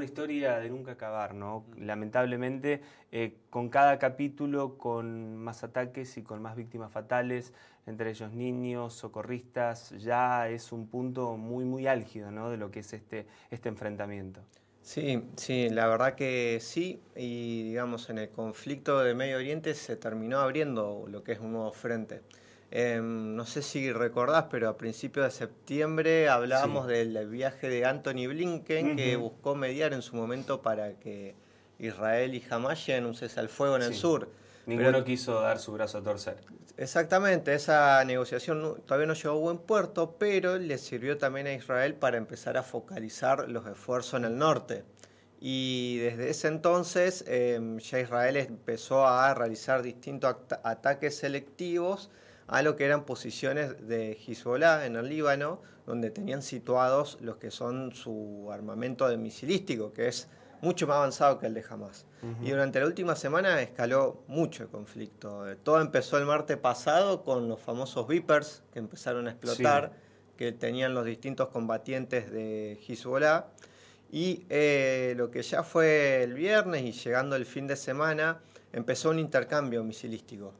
una historia de nunca acabar, ¿no? Mm. Lamentablemente, eh, con cada capítulo, con más ataques y con más víctimas fatales, entre ellos niños, socorristas, ya es un punto muy, muy álgido, ¿no? De lo que es este, este enfrentamiento. Sí, sí, la verdad que sí, y digamos, en el conflicto de Medio Oriente se terminó abriendo lo que es un nuevo frente. Em, no sé si recordás, pero a principios de septiembre hablábamos del viaje de Anthony Blinken, que buscó mediar en su momento para que Israel y Hamas lleguen un cese al fuego en el sur. Ninguno quiso dar su brazo a torcer. Exactamente, esa negociación todavía no llegó a buen puerto, pero le sirvió también a Israel para empezar a focalizar los esfuerzos en el norte. Y desde ese entonces em, ya Israel empezó a realizar distintos ataques selectivos a lo que eran posiciones de Hezbollah en el Líbano, donde tenían situados los que son su armamento de misilístico, que es mucho más avanzado que el de Hamas. Y durante la última semana escaló mucho el conflicto. Eh, todo empezó el martes pasado con los famosos Vipers que empezaron a explotar, que tenían los distintos combatientes de Hezbollah. Y eh, lo que ya fue el viernes y llegando el fin de semana, empezó un intercambio misilístico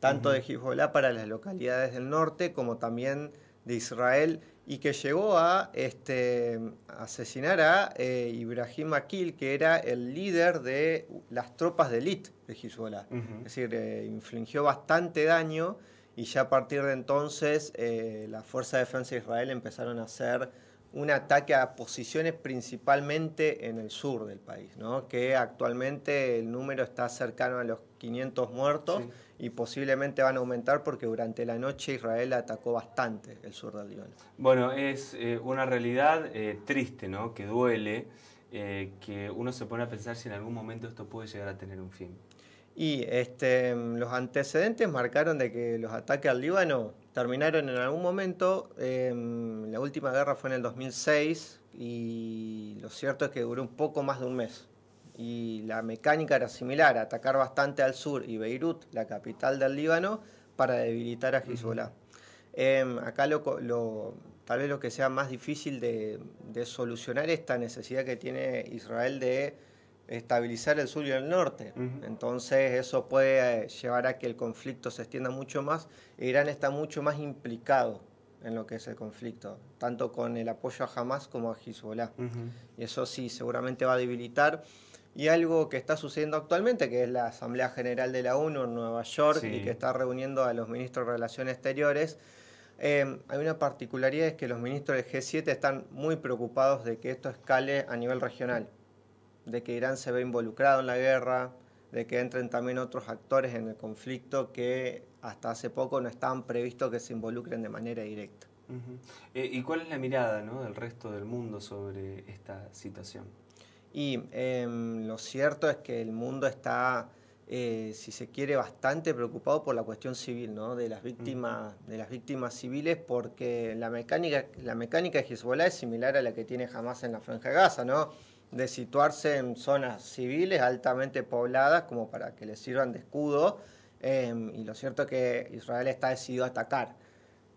tanto de Hezbollah para las localidades del norte como también de Israel y que llegó a este, asesinar a eh, Ibrahim Akil, que era el líder de las tropas de élite de Hezbollah. Es decir, eh, infligió bastante daño y ya a partir de entonces las eh, la Fuerza de Defensa de Israel empezaron a hacer un ataque a posiciones principalmente en el sur del país, ¿no? que actualmente el número está cercano a los 500 muertos y posiblemente van a aumentar porque durante la noche Israel atacó bastante el sur del Líbano. Bueno, es eh, una realidad eh, triste, ¿no? que duele, eh, que uno se pone a pensar si en algún momento esto puede llegar a tener un fin. Y este, los antecedentes marcaron de que los ataques al Líbano terminaron en algún momento. Em, la última guerra fue en el 2006 y lo cierto es que duró un poco más de un mes. Y la mecánica era similar, atacar bastante al sur y Beirut, la capital del Líbano, para debilitar a Hezbollah. Em, acá lo, tal vez lo que sea más difícil de, de solucionar esta necesidad que tiene Israel de estabilizar el sur y el norte. Entonces eso puede eh, llevar a que el conflicto se extienda mucho más. Irán está mucho más implicado en lo que es el conflicto, tanto con el apoyo a Hamas como a Hezbollah. Y eso sí, seguramente va a debilitar. Y algo que está sucediendo actualmente, que es la Asamblea General de la ONU en Nueva York y que está reuniendo a los ministros de Relaciones Exteriores, eh, hay una particularidad, es que los ministros del G7 están muy preocupados de que esto escale a nivel regional de que Irán se ve involucrado en la guerra, de que entren también otros actores en el conflicto que hasta hace poco no estaban previstos que se involucren de manera directa. Eh, ¿Y cuál es la mirada del resto del mundo sobre esta situación? Y em, lo cierto es que el mundo está, eh, si se quiere, bastante preocupado por la cuestión civil, ¿no? de, las víctimas, de las víctimas civiles, porque la mecánica, la mecánica de Hezbollah es similar a la que tiene Jamás en la Franja de Gaza. ¿no? de situarse en zonas civiles altamente pobladas como para que les sirvan de escudo. Em, y lo cierto es que Israel está decidido a atacar.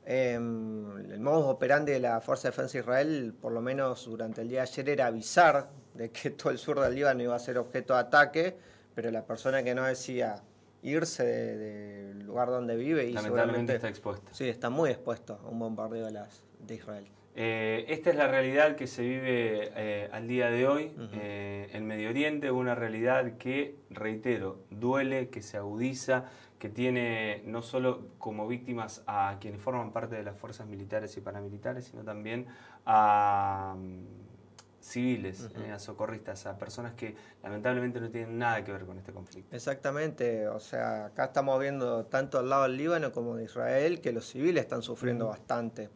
Em, el modo operandi de la Fuerza de Defensa de Israel, por lo menos durante el día de ayer, era avisar de que todo el sur del Líbano iba a ser objeto de ataque, pero la persona que no decía irse del lugar donde vive y lamentablemente está expuesto. Sí, está muy expuesto a un bombardeo de Israel. Eh, esta es la realidad que se vive eh, al día de hoy eh, en Medio Oriente, una realidad que, reitero, duele, que se agudiza, que tiene no solo como víctimas a quienes forman parte de las fuerzas militares y paramilitares, sino también a mm, civiles, a socorristas, a personas que lamentablemente no tienen nada que ver con este conflicto. Exactamente, o sea, acá estamos viendo tanto al lado del Líbano como de Israel que los civiles están sufriendo bastante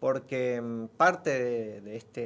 porque mm, parte este,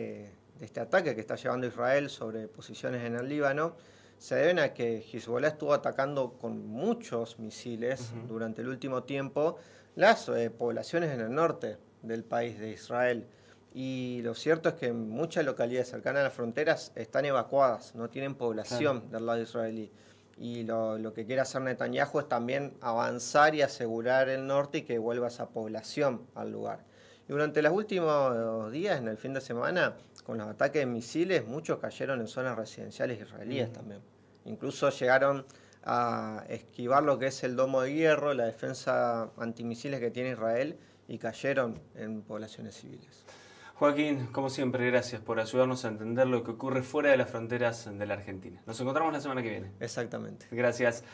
de, este, ataque que está llevando Israel sobre posiciones en el Líbano se deben a que Hezbollah estuvo atacando con muchos misiles durante el último tiempo las eh, poblaciones en el norte del país de Israel. Y lo cierto es que muchas localidades cercanas a las fronteras están evacuadas, no tienen población del lado israelí. Y lo, que quiere hacer Netanyahu es también avanzar y asegurar el norte y que vuelva esa población al lugar. Y durante los últimos días, en el fin de semana, con los ataques de misiles, muchos cayeron en zonas residenciales israelíes mm. también. Incluso llegaron a esquivar lo que es el domo de hierro, la defensa antimisiles que tiene Israel, y cayeron en poblaciones civiles. Joaquín, como siempre, gracias por ayudarnos a entender lo que ocurre fuera de las fronteras de la Argentina. Nos encontramos la semana que viene. Exactamente. Gracias.